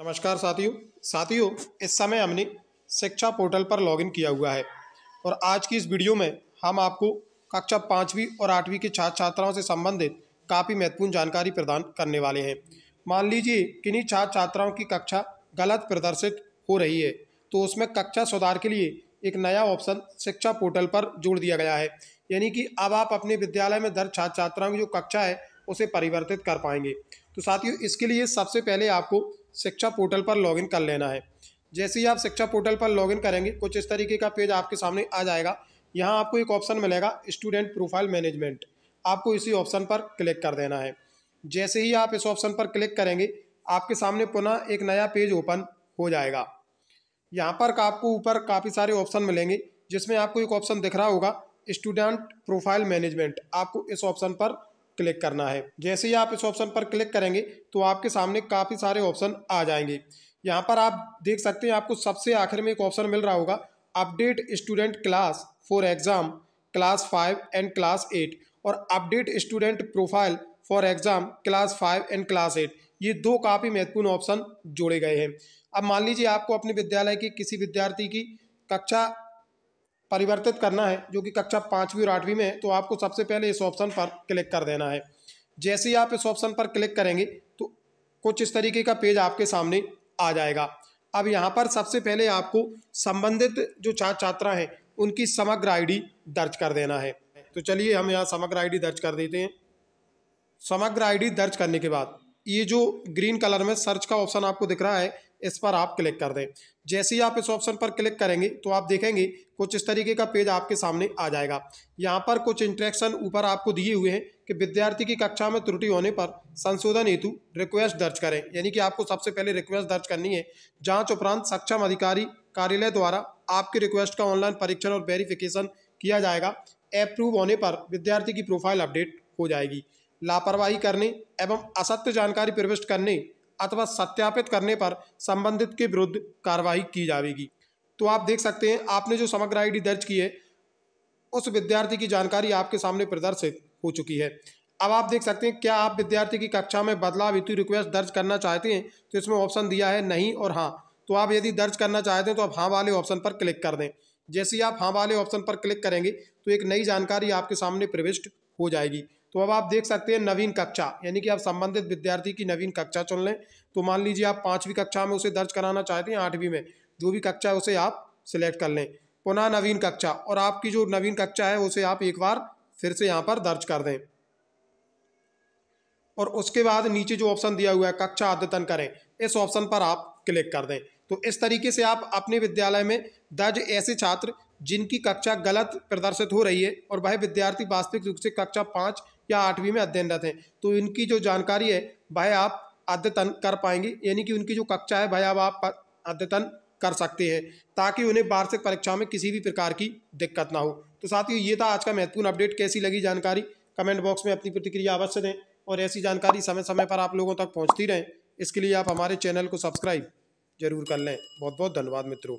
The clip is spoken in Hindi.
नमस्कार साथियों साथियों इस समय हमने शिक्षा पोर्टल पर लॉगिन किया हुआ है और आज की इस वीडियो में हम आपको कक्षा पाँचवीं और आठवीं के छात्र छात्राओं से संबंधित काफ़ी महत्वपूर्ण जानकारी प्रदान करने वाले हैं मान लीजिए किन्हीं छात्र छात्राओं की कक्षा गलत प्रदर्शित हो रही है तो उसमें कक्षा सुधार के लिए एक नया ऑप्शन शिक्षा पोर्टल पर जोड़ दिया गया है यानी कि अब आप अपने विद्यालय में दर्ज छात्र छात्राओं की जो कक्षा है उसे परिवर्तित कर पाएंगे तो साथियों इसके लिए सबसे पहले आपको शिक्षा पोर्टल पर लॉगिन कर लेना है जैसे ही आप शिक्षा पोर्टल पर लॉगिन करेंगे कुछ इस तरीके का पेज आपके सामने आ जाएगा यहाँ आपको एक ऑप्शन मिलेगा स्टूडेंट प्रोफाइल मैनेजमेंट आपको इसी ऑप्शन पर क्लिक कर देना है जैसे ही आप इस ऑप्शन पर क्लिक करेंगे आपके सामने पुनः एक नया पेज ओपन हो जाएगा यहाँ पर आपको ऊपर काफ़ी सारे ऑप्शन मिलेंगे जिसमें आपको एक ऑप्शन दिख रहा होगा स्टूडेंट प्रोफाइल मैनेजमेंट आपको इस ऑप्शन पर क्लिक करना है जैसे ही आप इस ऑप्शन पर क्लिक करेंगे तो आपके सामने काफ़ी सारे ऑप्शन आ जाएंगे यहाँ पर आप देख सकते हैं आपको सबसे आखिर में एक ऑप्शन मिल रहा होगा update student class for exam class five and class eight और update student profile for exam class five and class eight ये दो काफ़ी महत्वपूर्ण ऑप्शन जोड़े गए हैं अब मान लीजिए आपको अपने विद्यालय की किसी विद्यार्थी की कक्षा परिवर्तित करना है जो कि कक्षा पाँचवीं और आठवीं में है तो आपको सबसे पहले इस ऑप्शन पर क्लिक कर देना है जैसे ही आप इस ऑप्शन पर क्लिक करेंगे तो कुछ इस तरीके का पेज आपके सामने आ जाएगा अब यहाँ पर सबसे पहले आपको संबंधित जो छात्र छात्रा हैं उनकी समग्र आईडी दर्ज कर देना है तो चलिए हम यहाँ समग्र आईडी दर्ज कर देते हैं समग्र आईडी दर्ज करने के बाद ये जो ग्रीन कलर में सर्च का ऑप्शन आपको दिख रहा है इस पर आप क्लिक कर दें जैसे ही आप इस ऑप्शन पर क्लिक करेंगे तो आप देखेंगे कुछ इस तरीके का पेज आपके सामने आ जाएगा यहाँ पर कुछ इंट्रैक्शन ऊपर आपको दिए हुए हैं कि विद्यार्थी की कक्षा में त्रुटि होने पर संशोधन हेतु रिक्वेस्ट दर्ज करें यानी कि आपको सबसे पहले रिक्वेस्ट दर्ज करनी है जाँच उपरांत सक्षम अधिकारी कार्यालय द्वारा आपकी रिक्वेस्ट का ऑनलाइन परीक्षण और वेरिफिकेशन किया जाएगा अप्रूव होने पर विद्यार्थी की प्रोफाइल अपडेट हो जाएगी लापरवाही करने एवं असत्य जानकारी प्रविष्ट करने अथवा सत्यापित करने पर संबंधित के विरुद्ध कार्रवाई की जाएगी तो आप देख सकते हैं आपने जो समग्र आई दर्ज की है उस विद्यार्थी की जानकारी आपके सामने प्रदर्शित हो चुकी है अब आप देख सकते हैं क्या आप विद्यार्थी की कक्षा में बदलाव हेतु रिक्वेस्ट दर्ज करना चाहते हैं तो इसमें ऑप्शन दिया है नहीं और हाँ तो आप यदि दर्ज करना चाहते हैं तो आप हाँ वाले ऑप्शन पर क्लिक कर दें जैसे ही आप हाँ वाले ऑप्शन पर क्लिक करेंगे तो एक नई जानकारी आपके सामने प्रविष्ट हो जाएगी तो अब आप देख सकते हैं नवीन कक्षा यानी कि आप संबंधित विद्यार्थी की नवीन कक्षा चुन लें तो मान लीजिए आप पाँचवीं कक्षा में उसे दर्ज कराना चाहते हैं आठवीं में जो भी कक्षा है उसे आप सिलेक्ट कर लें पुनः नवीन कक्षा और आपकी जो नवीन कक्षा है उसे आप एक बार फिर से यहाँ पर दर्ज कर दें और उसके बाद नीचे जो ऑप्शन दिया हुआ है कक्षा अद्यतन करें इस ऑप्शन पर आप क्लिक कर दें तो इस तरीके से आप अपने विद्यालय में दर्ज ऐसे छात्र जिनकी कक्षा गलत प्रदर्शित हो रही है और वह विद्यार्थी वास्तविक रूप से कक्षा पाँच या आठवीं में अध्ययनरत हैं तो इनकी जो जानकारी है वह आप अद्यतन कर पाएंगे यानी कि उनकी जो कक्षा है वह अब आप अद्यतन कर सकते हैं ताकि उन्हें वार्षिक परीक्षा में किसी भी प्रकार की दिक्कत ना हो तो साथियों ये था आज का महत्वपूर्ण अपडेट कैसी लगी जानकारी कमेंट बॉक्स में अपनी प्रतिक्रिया अवश्य दें और ऐसी जानकारी समय समय पर आप लोगों तक पहुँचती रहें इसके लिए आप हमारे चैनल को सब्सक्राइब जरूर कर लें बहुत बहुत धन्यवाद मित्रों